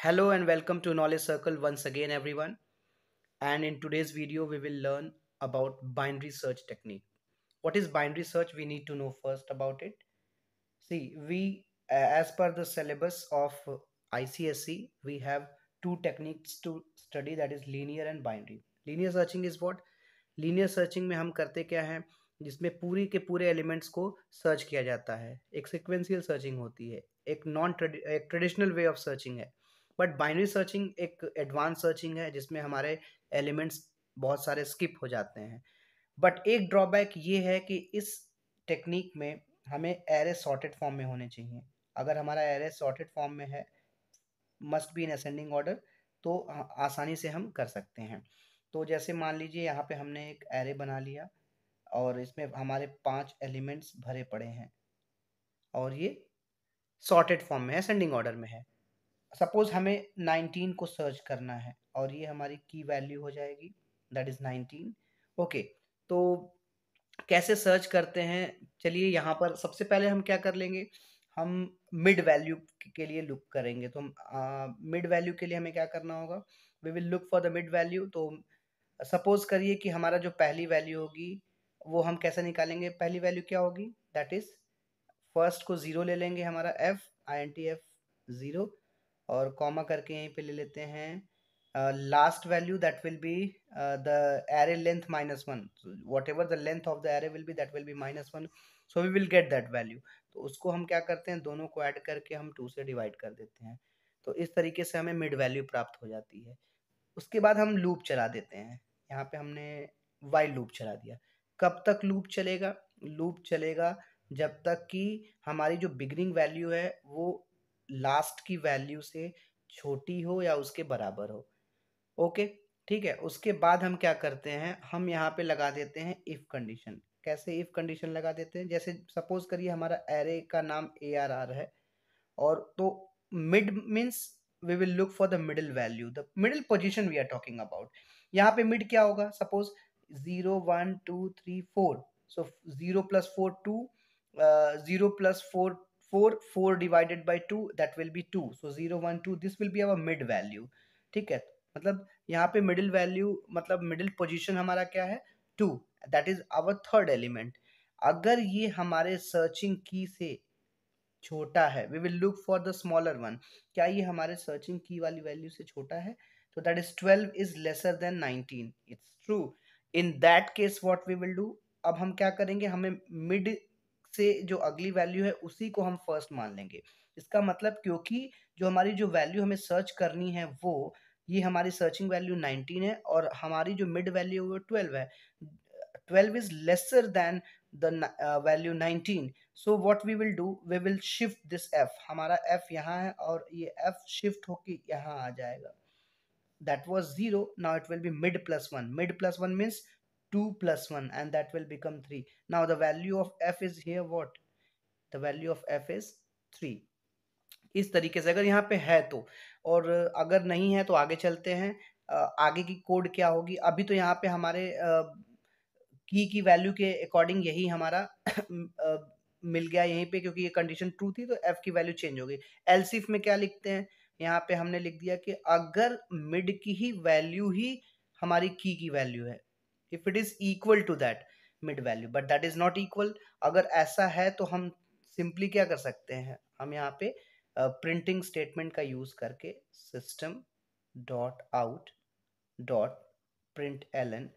hello and welcome to knowledge circle once again everyone and in today's video we will learn about binary search technique what is binary search we need to know first about it see we as per the syllabus of icsc we have two techniques to study that is linear and binary linear searching is what linear searching में हम करते क्या है जिसमें पूरी के पूरे elements को सर्च किया जाता है एक सिक्वेंशियल सर्चिंग होती है एक नॉन एक ट्रेडिशनल वे ऑफ सर्चिंग है बट बाइनरी सर्चिंग एक एडवांस सर्चिंग है जिसमें हमारे एलिमेंट्स बहुत सारे स्किप हो जाते हैं बट एक ड्रॉबैक ये है कि इस टेक्निक में हमें एरे सॉर्टेड फॉर्म में होने चाहिए अगर हमारा एरे सॉर्टेड फॉर्म में है must be in ascending order तो आसानी से हम कर सकते हैं तो जैसे मान लीजिए यहाँ पे हमने एक एरे बना लिया और इसमें हमारे पांच एलिमेंट्स भरे पड़े हैं और ये सॉर्टेड फॉर्म में है असेंडिंग ऑर्डर में है सपोज हमें नाइनटीन को सर्च करना है और ये हमारी की वैल्यू हो जाएगी दैट इज़ नाइनटीन ओके तो कैसे सर्च करते हैं चलिए यहाँ पर सबसे पहले हम क्या कर लेंगे हम मिड वैल्यू के लिए लुक करेंगे तो हम मिड वैल्यू के लिए हमें क्या करना होगा we will look for the mid value तो सपोज करिए कि हमारा जो पहली वैल्यू होगी वो हम कैसे निकालेंगे पहली वैल्यू क्या होगी दैट इज़ फर्स्ट को ज़ीरो ले लेंगे हमारा F I N T F zero और कॉमा करके यहीं पे ले लेते हैं last value that will be the array length minus one whatever the length of the array will be that will be minus one so we will get that value तो उसको हम क्या करते हैं दोनों को ऐड करके हम टू से डिवाइड कर देते हैं तो इस तरीके से हमें मिड वैल्यू प्राप्त हो जाती है उसके बाद हम लूप चला देते हैं यहाँ पे हमने वाइल लूप चला दिया कब तक लूप चलेगा लूप चलेगा जब तक कि हमारी जो बिगनिंग वैल्यू है वो लास्ट की वैल्यू से छोटी हो या उसके बराबर हो ओके ठीक है उसके बाद हम क्या करते हैं हम यहाँ पे लगा देते हैं इफ़ कंडीशन कैसे इफ़ कंडीशन लगा देते हैं जैसे सपोज करिए हमारा एरे का नाम ए आर आर है और तो mid means we will look for the middle value the middle position we are talking about यहाँ पे मिड क्या होगा suppose zero one two three four so zero plus four two zero plus four four four divided by two that will be two so zero one two this will be our mid value ठीक है मतलब यहाँ पे middle value मतलब middle position हमारा क्या है two that is our third element अगर ये हमारे सर्चिंग की से छोटा है we will look for the smaller one क्या ये हमारे सर्चिंग की वाली वैल्यू से छोटा है so that is twelve is lesser than nineteen it's true in that case what we will do अब हम क्या करेंगे हमें मिड से जो अगली वैल्यू है उसी को हम फर्स्ट मान लेंगे इसका मतलब क्योंकि जो हमारी जो वैल्यू हमें सर्च करनी है वो ये हमारी सर्चिंग वैल्यू नाइनटीन है और हमारी जो मिड वैल्यू है वो ट्वेल्व है twelve is lesser than the value nineteen so what we will do we will shift this F हमारा एफ यहाँ है और ये एफ शिफ्ट होके यहाँ आ जाएगा that was zero now it will be mid plus one mid plus one means 2 plus 1 and that will become 3. Now the value of f is here what? The value of f is 3. इस तरीके से अगर यहाँ पे है तो और अगर नहीं है तो आगे चलते हैं आगे की कोड क्या होगी अभी तो यहाँ पे हमारे की की वैल्यू के अकॉर्डिंग यही हमारा मिल गया यहीं पे क्योंकि ये कंडीशन ट्रू थी तो एफ की वैल्यू चेंज हो गई एलसीफ में क्या लिखते हैं यहाँ पे हमने लिख दिया कि अगर मिड की ही वैल्यू ही हमारी की की वैल्यू है if it is equal to that mid value but that is not equal अगर ऐसा है तो हम सिंपली क्या कर सकते हैं हम यहाँ पे प्रिंटिंग uh, स्टेटमेंट का यूज करके system dot out dot print L N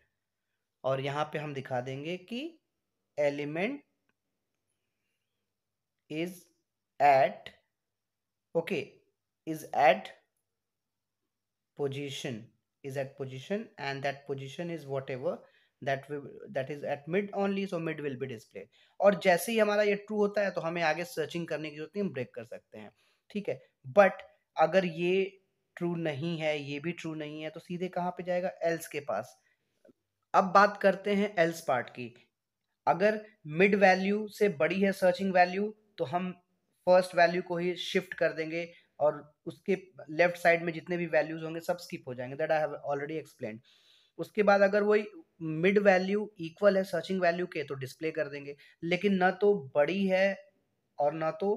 और यहाँ पे हम दिखा देंगे कि element is at okay is at position is at position and that position is whatever that we, that is at mid only so mid will be displayed और जैसे ही हमारा ये true होता है तो हमें आगे searching करने की जरूरत नहीं हम break कर सकते हैं ठीक है but अगर ये true नहीं है ये भी true नहीं है तो सीधे कहाँ पे जाएगा else के पास अब बात करते हैं else part की अगर mid value से बड़ी है searching value तो हम फर्स्ट वैल्यू को ही शिफ्ट कर देंगे और उसके लेफ्ट साइड में जितने भी वैल्यूज होंगे सब स्किप हो जाएंगे that I have already explain उसके बाद अगर वही मिड वैल्यू इक्वल है सर्चिंग वैल्यू के तो डिस्प्ले कर देंगे लेकिन ना तो बड़ी है और ना तो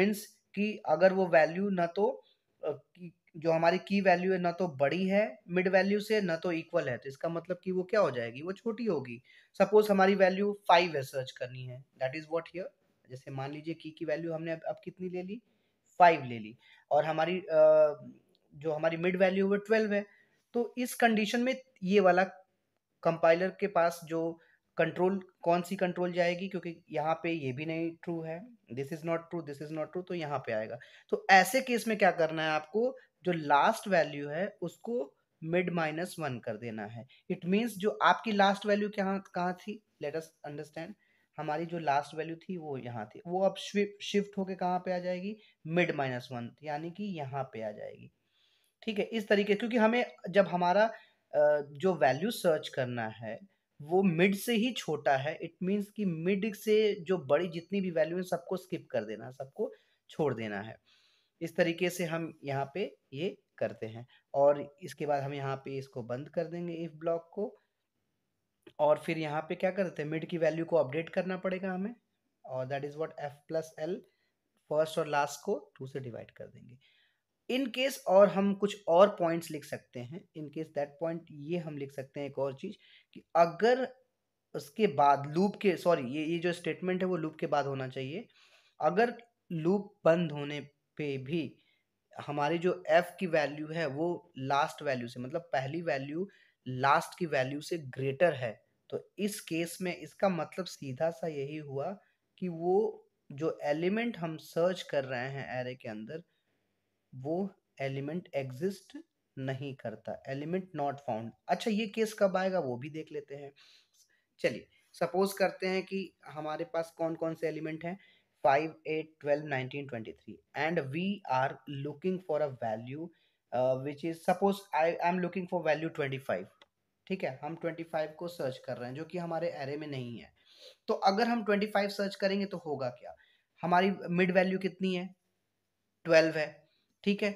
मीन्स कि अगर वो वैल्यू ना तो जो हमारी की वैल्यू है ना तो बड़ी है मिड वैल्यू से ना तो इक्वल है तो इसका मतलब कि वो क्या हो जाएगी वो छोटी होगी सपोज हमारी वैल्यू फाइव है सर्च करनी है दैट इज वॉट हियर जैसे मान लीजिए की की वैल्यू हमने अब, अब कितनी ले ली फाइव ले ली और हमारी जो हमारी मिड वैल्यू वो ट्वेल्व है तो इस कंडीशन में ये वाला कंपाइलर के पास जो कंट्रोल कौन सी कंट्रोल जाएगी क्योंकि यहाँ पे ये भी नहीं ट्रू है this is not true this is not true तो यहाँ पे आएगा तो ऐसे केस में क्या करना है आपको जो लास्ट वैल्यू है उसको मिड माइनस वन कर देना है इट मीन्स जो आपकी लास्ट वैल्यू कहाँ कहाँ थी लेट अस अंडरस्टैंड हमारी जो लास्ट वैल्यू थी वो यहाँ थी वो अब शिफ्ट होके कहाँ पे आ जाएगी मिड माइनस वन यानी कि यहाँ पे आ जाएगी ठीक है इस तरीके क्योंकि हमें जब हमारा जो वैल्यू सर्च करना है वो मिड से ही छोटा है इट मीन्स कि मिड से जो बड़ी जितनी भी वैल्यू है सबको स्किप कर देना है सबको छोड़ देना है इस तरीके से हम यहाँ पे ये करते हैं और इसके बाद हम यहाँ पे इसको बंद कर देंगे इफ ब्लॉक को और फिर यहाँ पे क्या करते हैं मिड की वैल्यू को अपडेट करना पड़ेगा हमें और that is what F plus L first और लास्ट को टू से डिवाइड कर देंगे इन केस और हम कुछ और पॉइंट्स लिख सकते हैं इन केस दैट पॉइंट ये हम लिख सकते हैं एक और चीज़ कि अगर उसके बाद लूप के सॉरी ये ये जो स्टेटमेंट है वो लूप के बाद होना चाहिए अगर लूप बंद होने पे भी हमारी जो एफ की वैल्यू है वो लास्ट वैल्यू से मतलब पहली वैल्यू लास्ट की वैल्यू से ग्रेटर है तो इस केस में इसका मतलब सीधा सा यही हुआ कि वो जो एलिमेंट हम सर्च कर रहे हैं एरे के अंदर वो एलिमेंट एग्जिस्ट नहीं करता एलिमेंट नॉट फाउंड अच्छा ये केस कब आएगा वो भी देख लेते हैं चलिए सपोज करते हैं कि हमारे पास कौन कौन से एलिमेंट हैं five eight twelve nineteen twenty three and we are looking for a value which is suppose I I am looking for value twenty five ठीक है हम 25 को सर्च कर रहे हैं जो कि हमारे एरे में नहीं है तो अगर हम 25 सर्च करेंगे तो होगा क्या हमारी मिड वैल्यू कितनी है 12 है ठीक है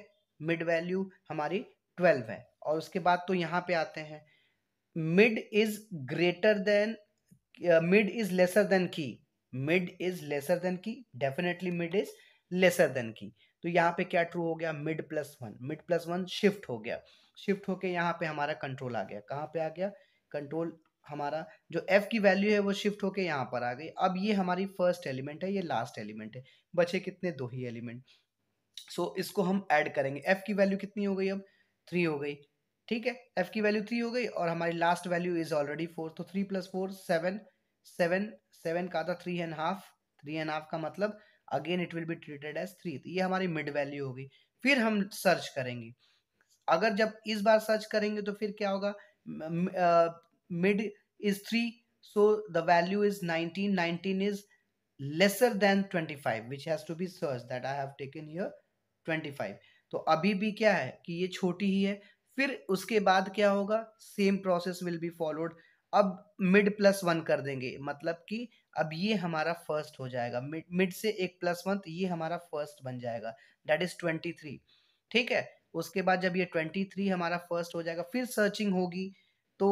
मिड वैल्यू हमारी 12 है और उसके बाद तो यहाँ पे आते हैं mid is greater than mid is lesser than key mid is lesser than key definitely mid is lesser than key तो यहाँ पे क्या ट्रू हो गया mid plus one mid plus one shift हो गया शिफ्ट होके यहाँ पे हमारा कंट्रोल आ गया कहाँ पे आ गया कंट्रोल हमारा जो एफ की वैल्यू है वो शिफ्ट होके यहाँ पर आ गई अब ये हमारी फर्स्ट एलिमेंट है ये लास्ट एलिमेंट है बचे कितने दो ही एलिमेंट सो so, इसको हम ऐड करेंगे एफ की वैल्यू कितनी हो गई अब थ्री हो गई ठीक है एफ की वैल्यू थ्री हो गई और हमारी last value is already four तो three plus four seven seven seven का था three and half three and half का मतलब again it will be treated as three तो ये हमारी मिड वैल्यू होगी फिर हम सर्च करेंगे अगर जब इस बार सर्च करेंगे तो फिर क्या होगा mid is three so the value is nineteen nineteen is lesser than twenty five which has to be search that I have taken here twenty five तो अभी भी क्या है कि ये छोटी ही है फिर उसके बाद क्या होगा same process will be followed अब मिड प्लस वन कर देंगे मतलब कि अब ये हमारा फर्स्ट हो जाएगा मिड मिड से एक प्लस वन ये हमारा फर्स्ट बन जाएगा डेट इज ट्वेंटी थ्री ठीक है उसके बाद जब ये ट्वेंटी थ्री हमारा फर्स्ट हो जाएगा फिर सर्चिंग होगी तो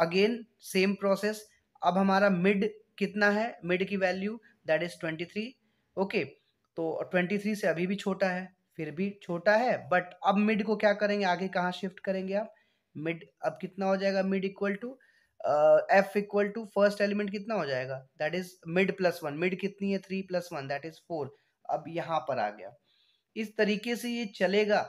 अगेन सेम प्रोसेस अब हमारा मिड कितना है मिड की value that is twenty three okay तो ट्वेंटी थ्री से अभी भी छोटा है फिर भी छोटा है बट अब मिड को क्या करेंगे आगे कहाँ शिफ्ट करेंगे आप मिड अब कितना हो जाएगा mid equal to F equal to first element कितना हो जाएगा that is mid plus one mid कितनी है three plus one that is four अब यहाँ पर आ गया इस तरीके से ये चलेगा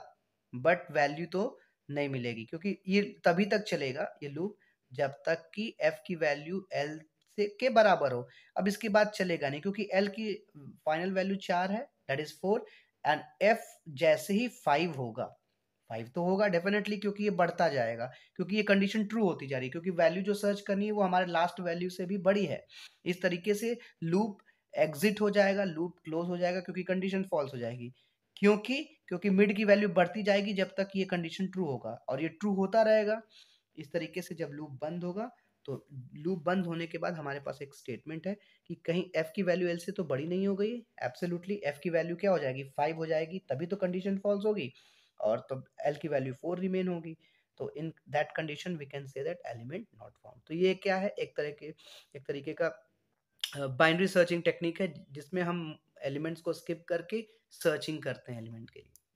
बट वैल्यू तो नहीं मिलेगी क्योंकि ये तभी तक चलेगा ये लूप जब तक कि एफ की वैल्यू एल से के बराबर हो अब इसके बाद चलेगा नहीं क्योंकि एल की फाइनल वैल्यू चार है that is four and F जैसे ही फाइव होगा फाइव तो होगा डेफिनेटली क्योंकि ये बढ़ता जाएगा क्योंकि ये कंडीशन ट्रू होती जा रही है क्योंकि वैल्यू जो सर्च करनी है वो हमारे लास्ट वैल्यू से भी बड़ी है इस तरीके से लूप एग्जिट हो जाएगा लूप क्लोज हो जाएगा क्योंकि कंडीशन फॉल्स हो जाएगी क्योंकि क्योंकि मिड की वैल्यू बढ़ती जाएगी जब तक ये कंडीशन ट्रू होगा और ये ट्रू होता रहेगा इस तरीके से जब लूप बंद होगा तो लूप बंद होने के बाद हमारे पास एक स्टेटमेंट है कि कहीं एफ की वैल्यू एल से तो बड़ी नहीं हो गई एब्सोल्युटली एफ की वैल्यू क्या हो जाएगी फाइव हो जाएगी तभी तो कंडीशन फॉल्स होगी और तब एल की वैल्यू फोर रिमेन होगी तो in that condition we can say that element not found तो ये क्या है एक तरह के एक तरीके का बाइनरी सर्चिंग टेक्निक है जिसमें हम एलिमेंट्स को स्किप करके सर्चिंग करते हैं एलिमेंट के लिए